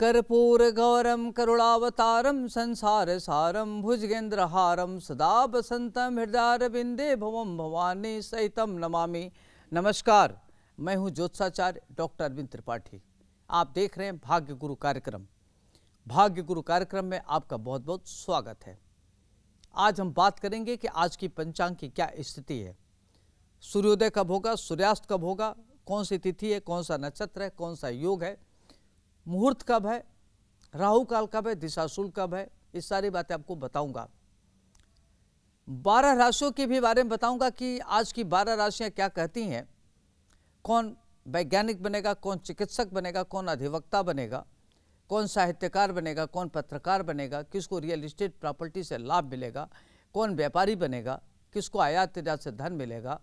कर्पूर गौरम करुणावतारम संसार सारम भुजगेंद्र हारम सदा बसन्तं बिंदे भवम भवानी सहितम नमामि नमस्कार मैं हूं ज्योत्साचार्य डॉक्टर अरविंद त्रिपाठी आप देख रहे हैं भाग्य गुरु कार्यक्रम भाग्य गुरु कार्यक्रम में आपका बहुत बहुत स्वागत है आज हम बात करेंगे कि आज की पंचांग की क्या स्थिति है सूर्योदय कब होगा सूर्यास्त कब होगा कौन सी तिथि है कौन सा नक्षत्र है कौन सा योग है मुहूर्त कब है राहु काल कब है दिशाशुल कब है ये सारी बातें आपको बताऊंगा बारह राशियों के भी बारे में बताऊंगा कि आज की बारह राशियां क्या कहती हैं कौन वैज्ञानिक बनेगा कौन चिकित्सक बनेगा कौन अधिवक्ता बनेगा कौन साहित्यकार बनेगा कौन पत्रकार बनेगा किसको रियल इस्टेट प्रॉपर्टी से लाभ मिलेगा कौन व्यापारी बनेगा किसको आयात निर्यात से धन मिलेगा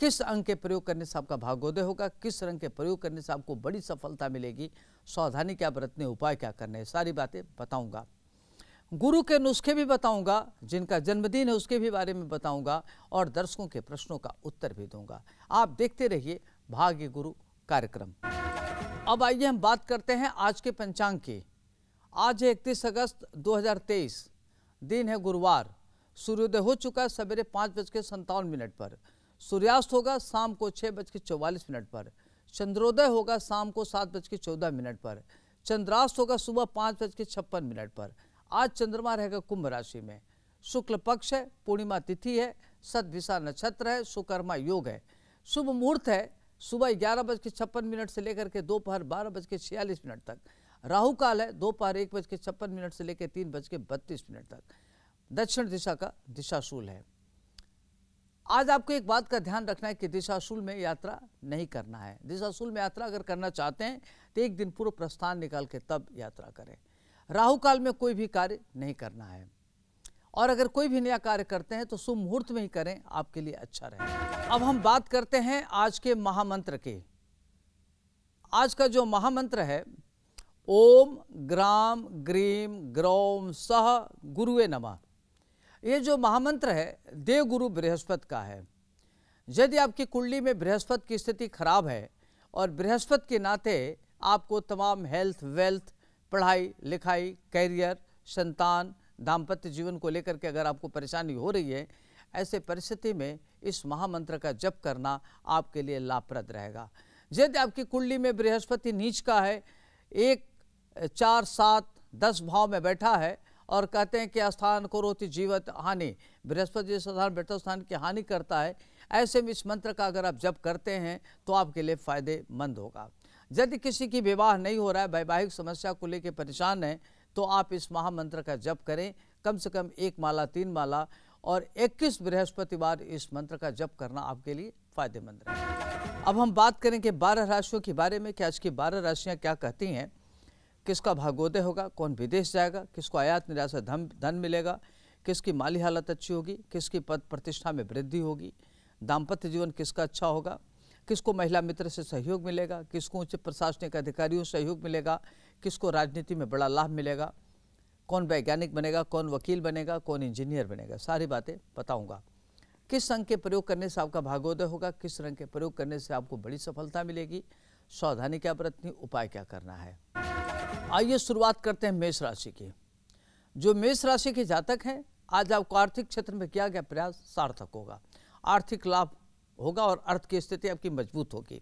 किस अंग के प्रयोग करने से आपका भाग्योदय होगा किस रंग के प्रयोग करने से आपको बड़ी सफलता मिलेगी सावधानी क्या बरतने उपाय क्या करने सारी बातें बताऊंगा गुरु के नुस्खे भी बताऊंगा जिनका जन्मदिन है उसके भी बारे में बताऊंगा और दर्शकों के प्रश्नों का उत्तर भी दूंगा आप देखते रहिए भाग्य गुरु कार्यक्रम अब आइए हम बात करते हैं आज के पंचांग की आज है इकतीस अगस्त दो दिन है गुरुवार सूर्योदय हो चुका है सवेरे पाँच बज के संतावन मिनट पर सूर्यास्त होगा शाम को छः बज के चौवालीस मिनट पर चंद्रोदय होगा शाम को सात बज के चौदह मिनट पर चंद्रास्त होगा सुबह पाँच बज के छप्पन मिनट पर आज चंद्रमा रहेगा कुंभ राशि में शुक्ल पक्ष है पूर्णिमा तिथि है सदविशा नक्षत्र है सुकर्मा योग है शुभ मुहूर्त है सुबह ग्यारह बज के छप्पन मिनट से लेकर के दोपहर बारह बज के छियालीस मिनट तक राहु काल है दोपहर एक बज के छप्पन मिनट से लेकर तीन बज के बत्तीस मिनट तक दक्षिण दिशा का दिशाशूल है आज आपको एक बात का ध्यान रखना है कि दिशाशूल में यात्रा नहीं करना है दिशाशूल में यात्रा अगर करना चाहते हैं तो एक दिन पूर्व प्रस्थान निकाल के तब यात्रा करें राहु काल में कोई भी कार्य नहीं करना है और अगर कोई भी नया कार्य करते हैं तो शुभ मुहूर्त में ही करें आपके लिए अच्छा रहे अब हम बात करते हैं आज के महामंत्र के आज का जो महामंत्र है ओम ग्राम ग्रीम ग्रौम सह गुरुए नमः ये जो महामंत्र है देव गुरु बृहस्पति का है यदि आपकी कुंडली में बृहस्पति की स्थिति खराब है और बृहस्पति के नाते आपको तमाम हेल्थ वेल्थ पढ़ाई लिखाई कैरियर संतान दाम्पत्य जीवन को लेकर के अगर आपको परेशानी हो रही है ऐसे परिस्थिति में इस महामंत्र का जप करना आपके लिए लाभप्रद रहेगा यदि आपकी कुंडली में बृहस्पति नीच का है एक चार सात दस भाव में बैठा है और कहते हैं कि स्थान को रोती जीवत हानि बृहस्पति जी साधारण बेटा स्थान की हानि करता है ऐसे में इस मंत्र का अगर आप जप करते हैं तो आपके लिए फ़ायदेमंद होगा यदि किसी की विवाह नहीं हो रहा है वैवाहिक समस्या को लेकर परेशान है तो आप इस महामंत्र का जप करें कम से कम एक माला तीन माला और 21 बृहस्पतिवार इस मंत्र का जप करना आपके लिए फ़ायदेमंद रहेगा अब हम बात करेंगे बारह राशियों के बारे में कि आज की बारह राशियाँ क्या कहती हैं किसका भागोदय होगा कौन विदेश जाएगा किसको आयात निर्यात से धन धन मिलेगा किसकी माली हालत अच्छी होगी किसकी पद प्रतिष्ठा में वृद्धि होगी दाम्पत्य जीवन किसका अच्छा होगा किसको महिला मित्र से सहयोग मिलेगा किसको उच्च प्रशासनिक अधिकारियों से सहयोग मिलेगा किसको राजनीति में बड़ा लाभ मिलेगा कौन वैज्ञानिक बनेगा कौन वकील बनेगा कौन इंजीनियर बनेगा सारी बातें बताऊँगा किस रंग के प्रयोग करने से आपका भागोदय होगा किस रंग के प्रयोग करने से आपको बड़ी सफलता मिलेगी सावधानी क्या बरतनी उपाय क्या करना है आइए शुरुआत करते हैं मेष राशि की जो मेष राशि के जातक हैं आज आपको आर्थिक क्षेत्र में किया गया प्रयास सार्थक होगा आर्थिक लाभ होगा और अर्थ की स्थिति आपकी मजबूत होगी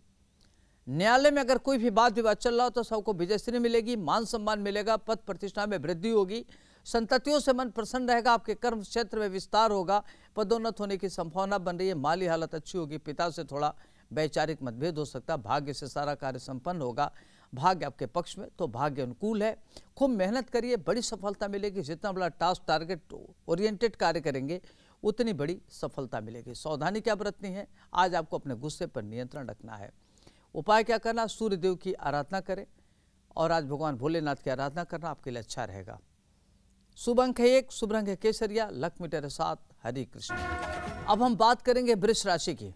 न्यायालय में अगर कोई भी वाद विवाद चल रहा हो तो सबको विजयश्री मिलेगी मान सम्मान मिलेगा पद प्रतिष्ठा में वृद्धि होगी संततियों से मन प्रसन्न रहेगा आपके कर्म क्षेत्र में विस्तार होगा पदोन्नत होने की संभावना बन रही है माली हालत अच्छी होगी पिता से थोड़ा वैचारिक मतभेद हो सकता है भाग्य से सारा कार्य संपन्न होगा भाग्य आपके पक्ष में तो भाग्य अनुकूल है खूब मेहनत करिए बड़ी सफलता मिलेगी जितना बड़ा टास्क टारगेट ओरिएंटेड कार्य करेंगे उतनी बड़ी सफलता मिलेगी सावधानी क्या बरतनी है आज आपको अपने गुस्से पर नियंत्रण रखना है उपाय क्या करना सूर्यदेव की आराधना करें और आज भगवान भोलेनाथ की आराधना करना आपके लिए अच्छा रहेगा शुभ अंक है एक शुभ रंग है केसरिया लक्ष्मी तेरे सात हरे कृष्ण अब हम बात करेंगे वृक्ष राशि की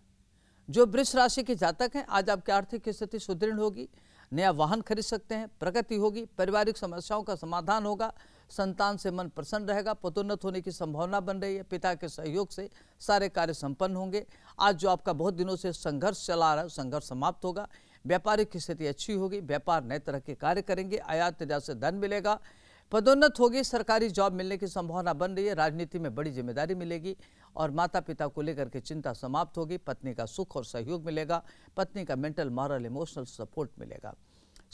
जो वृक्ष राशि के जातक हैं आज आपकी आर्थिक स्थिति सुदृढ़ होगी नया वाहन खरीद सकते हैं प्रगति होगी पारिवारिक समस्याओं का समाधान होगा संतान से मन प्रसन्न रहेगा पदोन्नत होने की संभावना बन रही है पिता के सहयोग से सारे कार्य संपन्न होंगे आज जो आपका बहुत दिनों से संघर्ष चला रहा है संघर्ष समाप्त होगा व्यापारिक स्थिति अच्छी होगी व्यापार नए तरह के कार्य करेंगे आयात निर्यात से धन मिलेगा पदोन्नत होगी सरकारी जॉब मिलने की संभावना बन रही है राजनीति में बड़ी जिम्मेदारी मिलेगी और माता पिता को लेकर के चिंता समाप्त होगी पत्नी का सुख और सहयोग मिलेगा पत्नी का मेंटल मॉरल इमोशनल सपोर्ट मिलेगा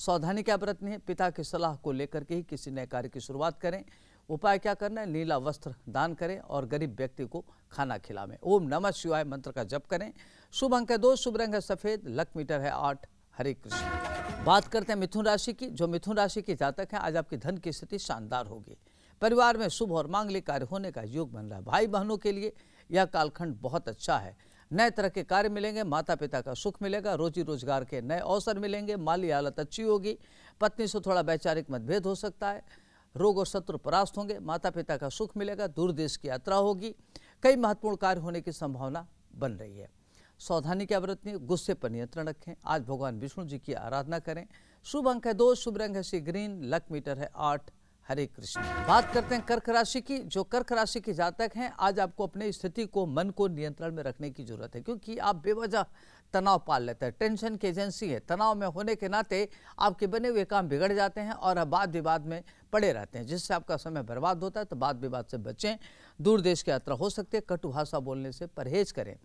सावधानी क्या बरतनी है पिता की सलाह को लेकर के ही किसी नए कार्य की शुरुआत करें उपाय क्या करना है नीला वस्त्र दान करें और गरीब व्यक्ति को खाना खिलावें ओम नमः शिवाय मंत्र का जप करें शुभ अंक है दो शुभ रंग है सफ़ेद लक मीटर है आठ हरे कृष्ण बात करते हैं मिथुन राशि की जो मिथुन राशि के जातक हैं आज आपकी धन की स्थिति शानदार होगी परिवार में शुभ और मांगलिक कार्य होने का योग बन रहा है भाई बहनों के लिए यह कालखंड बहुत अच्छा है नए तरह के कार्य मिलेंगे माता पिता का सुख मिलेगा रोजी रोजगार के नए अवसर मिलेंगे माली हालत अच्छी होगी पत्नी से थोड़ा वैचारिक मतभेद हो सकता है रोग और शत्रु परास्त होंगे माता पिता का सुख मिलेगा दूर देश की यात्रा होगी कई महत्वपूर्ण कार्य होने की संभावना बन रही है सावधानी की बरतनी गुस्से पर नियंत्रण रखें आज भगवान विष्णु जी की आराधना करें शुभ अंक है दो शुभ रंग है सी ग्रीन लक मीटर है आठ हरे कृष्ण बात करते हैं कर्क राशि की जो कर्क राशि के जातक हैं आज आपको अपनी स्थिति को मन को नियंत्रण में रखने की जरूरत है क्योंकि आप बेवजह तनाव पाल लेते हैं टेंशन की एजेंसी है तनाव में होने के नाते आपके बने हुए काम बिगड़ जाते हैं और आप वाद विवाद में पड़े रहते हैं जिससे आपका समय बर्बाद होता है तो वाद विवाद से बचें दूर देश की यात्रा हो सकती है कटु भाषा बोलने से परहेज करें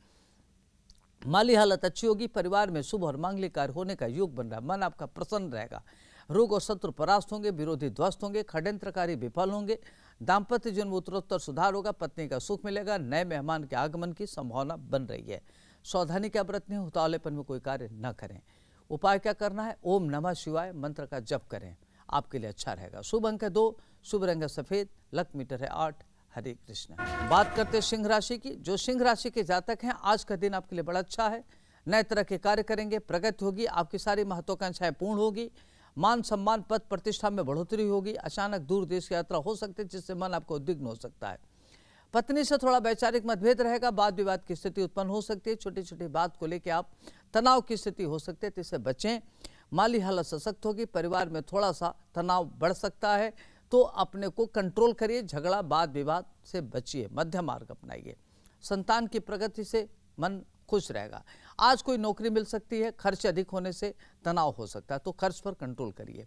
माली हालत अच्छी होगी परिवार में शुभ और मांगलिक कार्य होने का योग बन रहा है मन आपका प्रसन्न रहेगा रोग और शत्रु परास्त होंगे विरोधी ध्वस्त होंगे खडयंत्रकारी विफल होंगे दाम्पत्य जीवन में उत्तरोत्तर सुधार होगा पत्नी का सुख मिलेगा नए मेहमान के आगमन की संभावना बन रही है सावधानी क्या व्रत नहीं उतावलेपन में कोई कार्य न करें उपाय क्या करना है ओम नमः शिवाय मंत्र का जप करें आपके लिए अच्छा रहेगा शुभ अंक है दो शुभ रंग सफ़ेद लक मीटर है आठ हरे कृष्ण बात करते सिंह राशि की जो सिंह राशि के जातक हैं आज का दिन आपके लिए बड़ा अच्छा है नए तरह के कार्य करेंगे प्रगति होगी आपकी सारी महत्वाकांक्षाएं पूर्ण होगी मान सम्मान पद प्रतिष्ठा में बढ़ोतरी होगी अचानक दूर देश की यात्रा हो सकती है जिससे मन आपको उद्विग्न हो सकता है पत्नी से थोड़ा वैचारिक मतभेद रहेगा वाद विवाद की स्थिति उत्पन्न हो सकती है छोटी छोटी बात को लेकर आप तनाव की स्थिति हो सकती है तो इससे बचें माली हालत सशक्त होगी परिवार में थोड़ा सा तनाव बढ़ सकता है तो अपने को कंट्रोल करिए झगड़ा वाद विवाद से बचिए मध्य मार्ग अपनाइए संतान की प्रगति से मन खुश रहेगा आज कोई नौकरी मिल सकती है खर्च अधिक होने से तनाव हो सकता है तो खर्च पर कंट्रोल करिए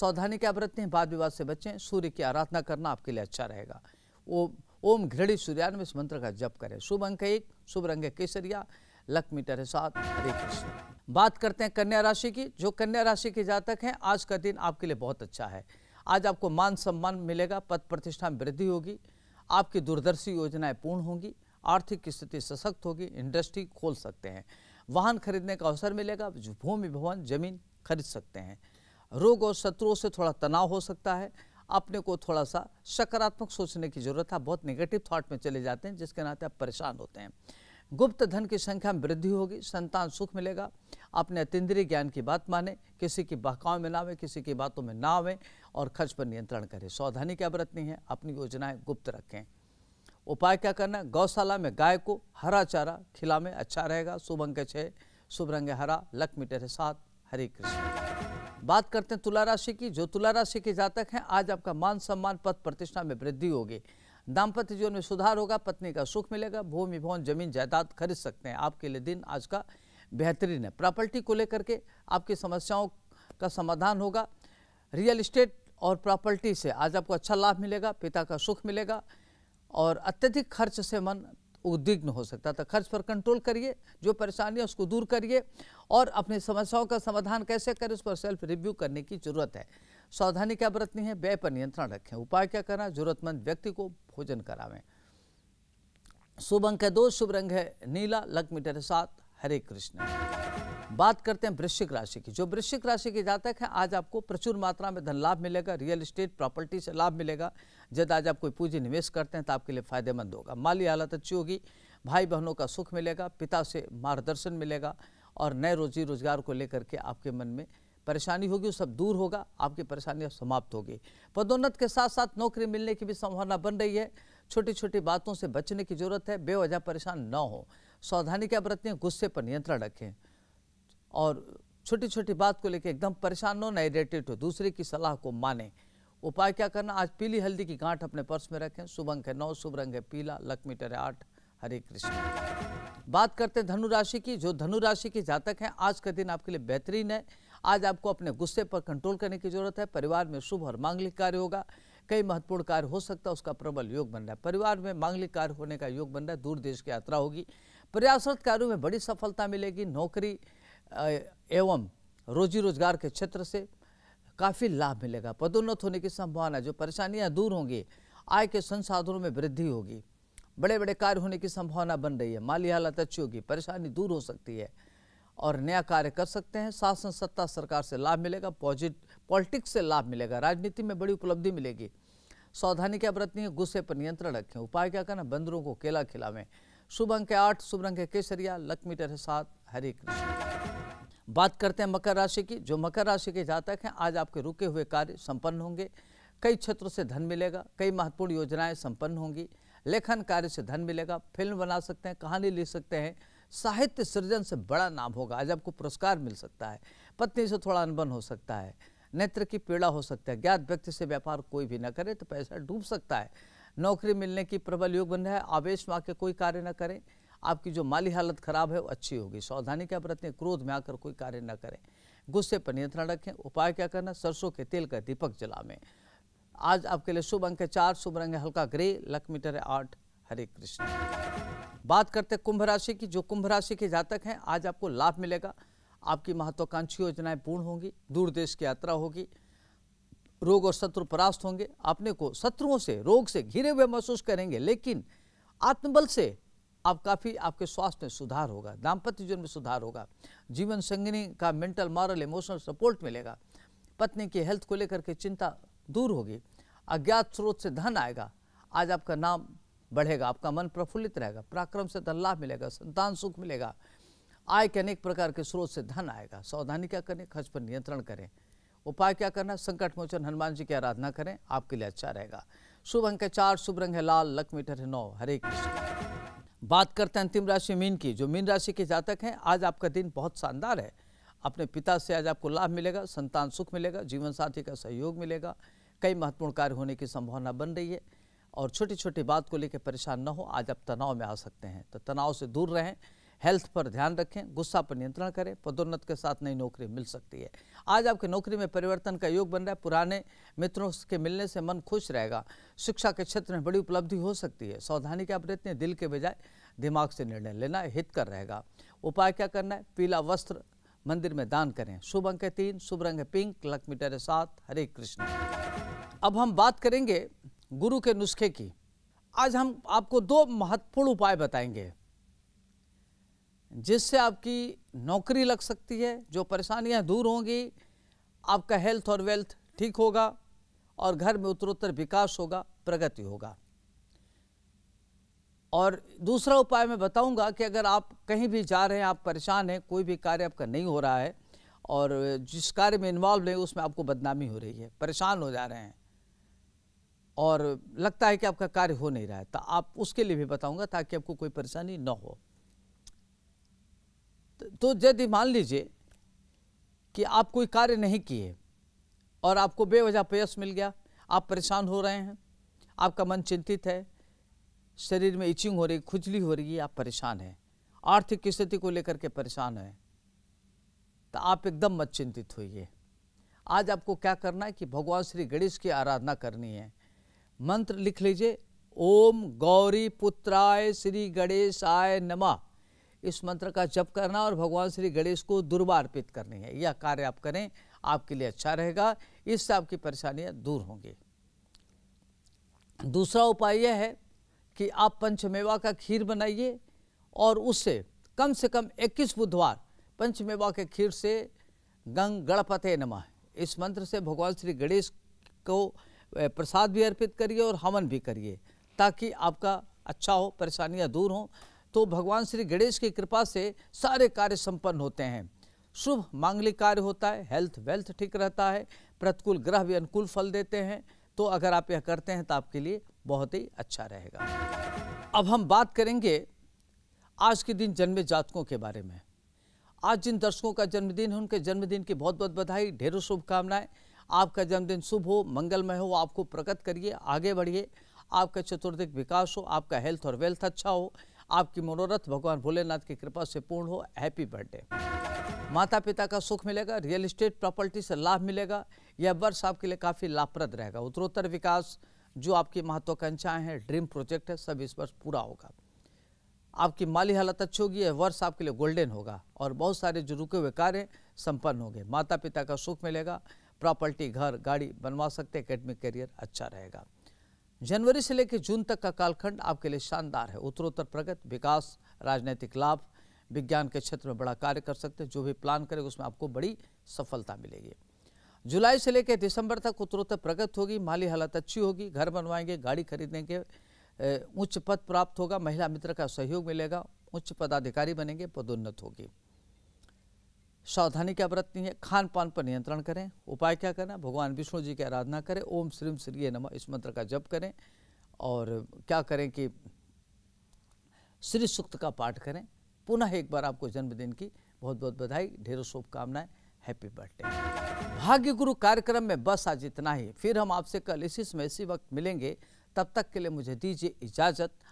सावधानी क्या बरतें वाद विवाद से बचें सूर्य की आराधना करना आपके लिए अच्छा रहेगा ओ, ओम घृणी सूर्यान में इस मंत्र का जप करें शुभ अंक एक शुभ रंग केसरिया लक मीटर है सात हरे कृष्ण बात करते हैं कन्या राशि की जो कन्या राशि के जातक हैं आज का दिन आपके लिए बहुत अच्छा है आज आपको मान सम्मान मिलेगा पद प्रतिष्ठा में वृद्धि होगी आपकी दूरदर्शी योजनाएं पूर्ण होंगी आर्थिक स्थिति सशक्त होगी इंडस्ट्री खोल सकते हैं वाहन खरीदने का अवसर मिलेगा भूमि भवन जमीन खरीद सकते हैं रोग और शत्रुओं से थोड़ा तनाव हो सकता है अपने को थोड़ा सा सकारात्मक सोचने की जरूरत है बहुत नेगेटिव थॉट में चले जाते हैं जिसके नाते आप परेशान होते हैं गुप्त धन की संख्या में वृद्धि होगी संतान सुख मिलेगा अपने अतिद्रीय ज्ञान की बात माने किसी की बहकाओं में ना आवे किसी की बातों में ना आवे और खर्च पर नियंत्रण करें सावधानी क्या बरतनी है अपनी योजनाएं गुप्त रखें उपाय क्या करना है गौशाला में गाय को हरा चारा खिला में अच्छा रहेगा शुभ अंक छः शुभ रंग हरा लक मीटर सात हरे कृष्ण बात करते हैं तुला राशि की जो तुला राशि के जातक हैं आज आपका मान सम्मान पद प्रतिष्ठा में वृद्धि होगी दाम्पत्य जीवन में सुधार होगा पत्नी का सुख मिलेगा भूमि भवन जमीन जायदाद खरीद सकते हैं आपके लिए दिन आज का बेहतरीन है प्रॉपर्टी को लेकर के आपकी समस्याओं का समाधान होगा रियल इस्टेट और प्रॉपर्टी से आज आपको अच्छा लाभ मिलेगा पिता का सुख मिलेगा और अत्यधिक खर्च से मन उद्विग्न हो सकता था तो खर्च पर कंट्रोल करिए जो परेशानी है उसको दूर करिए और अपनी समस्याओं का समाधान कैसे करें उस पर सेल्फ रिव्यू करने की जरूरत है सावधानी क्या बरतनी है व्यय पर नियंत्रण रखें उपाय क्या करना जरूरतमंद व्यक्ति को भोजन करावें शुभ अंक है दो शुभ रंग है नीला लक मीटर है सात हरे कृष्ण बात करते हैं वृश्चिक राशि की जो वृश्चिक राशि के जातक है आज आपको प्रचुर मात्रा में धन लाभ मिलेगा रियल इस्टेट प्रॉपर्टी से लाभ मिलेगा जब आज आप कोई पूंजी निवेश करते हैं तो आपके लिए फायदेमंद होगा माली हालत अच्छी होगी भाई बहनों का सुख मिलेगा पिता से मार्गदर्शन मिलेगा और नए रोजी रोजगार को लेकर के आपके मन में परेशानी होगी वो सब दूर होगा आपकी परेशानियाँ समाप्त होगी पदोन्नत के साथ साथ नौकरी मिलने की भी संभावना बन रही है छोटी छोटी बातों से बचने की जरूरत है बेवजह परेशान न हो सावधानी क्या बरतें गुस्से पर नियंत्रण रखें और छोटी छोटी बात को लेकर एकदम परेशान न होना इरेटेड हो दूसरे की सलाह को माने उपाय क्या करना आज पीली हल्दी की गांठ अपने पर्स में रखें शुभ अंक है नौ शुभ रंग है पीला लक्ष्मी है आठ हरे कृष्ण बात करते हैं धनुराशि की जो धनुराशि के जातक हैं आज का दिन आपके लिए बेहतरीन है आज आपको अपने गुस्से पर कंट्रोल करने की जरूरत है परिवार में शुभ और मांगलिक कार्य होगा कई महत्वपूर्ण कार्य हो सकता है उसका प्रबल योग बन रहा है परिवार में मांगलिक कार्य होने का योग बन रहा है दूर देश की यात्रा होगी प्रयासरत कार्यों में बड़ी सफलता मिलेगी नौकरी एवं रोजी रोजगार के क्षेत्र से काफ़ी लाभ मिलेगा पदोन्नत होने की संभावना जो परेशानियाँ दूर होंगी आय के संसाधनों में वृद्धि होगी बड़े बड़े कार्य होने की संभावना बन रही है माली हालत अच्छी होगी परेशानी दूर हो सकती है और नया कार्य कर सकते हैं शासन सत्ता सरकार से लाभ मिलेगा पॉजिट पॉलिटिक्स से लाभ मिलेगा राजनीति में बड़ी उपलब्धि मिलेगी सावधानी क्या बरतनी है गुस्से पर नियंत्रण रखें उपाय क्या करना बंदरों को केला खिलावें शुभ अंक आठ शुभ रंग है केसरिया लक मीटर है सात हरे कृष्ण बात करते हैं मकर राशि की जो मकर राशि के जातक हैं आज आपके रुके हुए कार्य संपन्न होंगे कई क्षेत्रों से धन मिलेगा कई महत्वपूर्ण योजनाएं संपन्न होंगी लेखन कार्य से धन मिलेगा फिल्म बना सकते हैं कहानी लिख सकते हैं साहित्य सृजन से बड़ा नाम होगा आज आपको पुरस्कार मिल सकता है पत्नी से थोड़ा अनबन हो सकता है नेत्र की पीड़ा हो सकता है ज्ञात व्यक्ति से व्यापार कोई भी न करे तो पैसा डूब सकता है नौकरी मिलने की प्रबल योग बन रहा है आवेश में आके कोई कार्य ना करें आपकी जो माली हालत खराब है वो अच्छी होगी सावधानी क्या बरतें क्रोध में आकर कोई कार्य न करें गुस्से पर नियंत्रण रखें उपाय क्या करना सरसों के तेल का दीपक जलावें आज आपके लिए शुभ अंक है चार शुभ रंग है हल्का ग्रे लक मीटर है आठ हरे कृष्ण बात करते कुंभ राशि की जो कुंभ राशि के जातक हैं आज आपको लाभ मिलेगा आपकी महत्वाकांक्षी योजनाएं पूर्ण होंगी दूर देश की यात्रा होगी रोग और शत्रु परास्त होंगे अपने को शत्रुओं से रोग से घिरे हुए महसूस करेंगे लेकिन आत्मबल से आप काफ़ी आपके स्वास्थ्य में सुधार होगा दाम्पत्य जीवन में सुधार होगा जीवन संगनी का मेंटल मॉरल इमोशनल सपोर्ट मिलेगा पत्नी की हेल्थ को लेकर के चिंता दूर होगी अज्ञात स्रोत से धन आएगा आज आपका नाम बढ़ेगा आपका मन प्रफुल्लित रहेगा पराक्रम से धन लाभ मिलेगा संतान सुख मिलेगा आय के अनेक प्रकार के स्रोत से धन आएगा सावधानी क्या करें खर्च पर नियंत्रण करें उपाय क्या करना संकट मोचन हनुमान जी की आराधना करें आपके लिए अच्छा रहेगा शुभ अंक है चार शुभ रंग है लाल लक मीटर है नौ हरे कृष्ण बात करते हैं अंतिम राशि मीन की जो मीन राशि के जातक हैं आज आपका दिन बहुत शानदार है अपने पिता से आज आपको लाभ मिलेगा संतान सुख मिलेगा जीवन साथी का सहयोग मिलेगा कई महत्वपूर्ण कार्य होने की संभावना बन रही है और छोटी छोटी बात को लेकर परेशान ना हो आज आप तनाव में आ सकते हैं तो तनाव से दूर रहें हेल्थ पर ध्यान रखें गुस्सा पर नियंत्रण करें पदोन्नत के साथ नई नौकरी मिल सकती है आज आपके नौकरी में परिवर्तन का योग बन रहा है पुराने मित्रों के मिलने से मन खुश रहेगा शिक्षा के क्षेत्र में बड़ी उपलब्धि हो सकती है सावधानी के आप प्रयत्न दिल के बजाय दिमाग से निर्णय लेना हित कर रहेगा उपाय क्या करना है पीला वस्त्र मंदिर में दान करें शुभ अंक है तीन शुभ रंग है पिंक लक्ष्मी टेरे सात हरे कृष्ण अब हम बात करेंगे गुरु के नुस्खे की आज हम आपको दो महत्वपूर्ण उपाय बताएंगे जिससे आपकी नौकरी लग सकती है जो परेशानियां दूर होंगी आपका हेल्थ और वेल्थ ठीक होगा और घर में उत्तरोत्तर विकास होगा प्रगति होगा और दूसरा उपाय मैं बताऊंगा कि अगर आप कहीं भी जा रहे हैं आप परेशान हैं कोई भी कार्य आपका नहीं हो रहा है और जिस कार्य में इन्वॉल्व नहीं उसमें आपको बदनामी हो रही है परेशान हो जा रहे हैं और लगता है कि आपका कार्य हो नहीं रहा है तो आप उसके लिए भी बताऊंगा ताकि आपको कोई परेशानी ना हो तो, तो यदि मान लीजिए कि आप कोई कार्य नहीं किए और आपको बेवजह पेयस मिल गया आप परेशान हो रहे हैं आपका मन चिंतित है शरीर में इचिंग हो रही खुजली हो रही है आप परेशान हैं आर्थिक स्थिति को लेकर के परेशान हैं तो आप एकदम मत चिंतित होइए आज आपको क्या करना है कि भगवान श्री गणेश की आराधना करनी है मंत्र लिख लीजिए ओम गौरी पुत्राय श्री गणेश आय नमा इस मंत्र का जप करना और भगवान श्री गणेश को दुर्वा अर्पित करनी है यह कार्य आप करें आपके लिए अच्छा रहेगा इससे आपकी परेशानियां दूर होंगी दूसरा उपाय यह है कि आप पंचमेवा का खीर बनाइए और उससे कम से कम 21 बुधवार पंचमेवा के खीर से गंग गणपते नमा इस मंत्र से भगवान श्री गणेश को प्रसाद भी अर्पित करिए और हवन भी करिए ताकि आपका अच्छा हो परेशानियां दूर हों तो भगवान श्री गणेश की कृपा से सारे कार्य संपन्न होते हैं शुभ मांगलिक कार्य होता है हेल्थ वेल्थ ठीक रहता है प्रतिकूल ग्रह भी अनुकूल फल देते हैं तो अगर आप यह करते हैं तो आपके लिए बहुत ही अच्छा रहेगा अब हम बात करेंगे आज के दिन जन्मे जातकों के बारे में आज जिन दर्शकों का जन्मदिन है उनके जन्मदिन की बहुत बहुत बधाई ढेरों शुभकामनाएं आपका जन्मदिन शुभ हो मंगलमय हो आपको प्रकट करिए आगे बढ़िए आपका चतुर्दिक विकास हो आपका हेल्थ और वेल्थ अच्छा हो आपकी मनोरथ भगवान भोलेनाथ की कृपा से पूर्ण हो हैप्पी बर्थडे माता पिता का सुख मिलेगा रियल इस्टेट प्रॉपर्टी से लाभ मिलेगा यह वर्ष आपके लिए काफ़ी लाभप्रद रहेगा उत्तरोत्तर विकास जो आपकी महत्वाकांक्षाएं हैं ड्रीम प्रोजेक्ट है सब इस वर्ष पूरा होगा आपकी माली हालत अच्छी होगी यह वर्ष आपके लिए गोल्डन होगा और बहुत सारे जो रुके हुए कार्य संपन्न होंगे माता पिता का सुख मिलेगा प्रॉपर्टी घर गाड़ी बनवा सकते हैं एकेडमिक करियर अच्छा रहेगा जनवरी से लेकर जून तक का कालखंड आपके लिए शानदार है उत्तरोत्तर प्रगति विकास राजनैतिक लाभ विज्ञान के क्षेत्र में बड़ा कार्य कर सकते हैं जो भी प्लान करेगा उसमें आपको बड़ी सफलता मिलेगी जुलाई से लेकर दिसंबर तक उत्तरोत्तर प्रगति होगी माली हालत अच्छी होगी घर बनवाएंगे गाड़ी खरीदेंगे उच्च पद प्राप्त होगा महिला मित्र का सहयोग मिलेगा उच्च पदाधिकारी बनेंगे पदोन्नत होगी सावधानी क्या बरतनी है खान पान पर नियंत्रण करें उपाय क्या करना भगवान विष्णु जी की आराधना करें ओम श्रीम श्री नम इस मंत्र का जप करें और क्या करें कि श्री सूक्त का पाठ करें पुनः एक बार आपको जन्मदिन की बहुत बहुत बधाई ढेरों शुभकामनाएं हैप्पी बर्थडे भाग्य गुरु कार्यक्रम में बस आज इतना ही फिर हम आपसे कल इसी समय इसी वक्त मिलेंगे तब तक के लिए मुझे दीजिए इजाज़त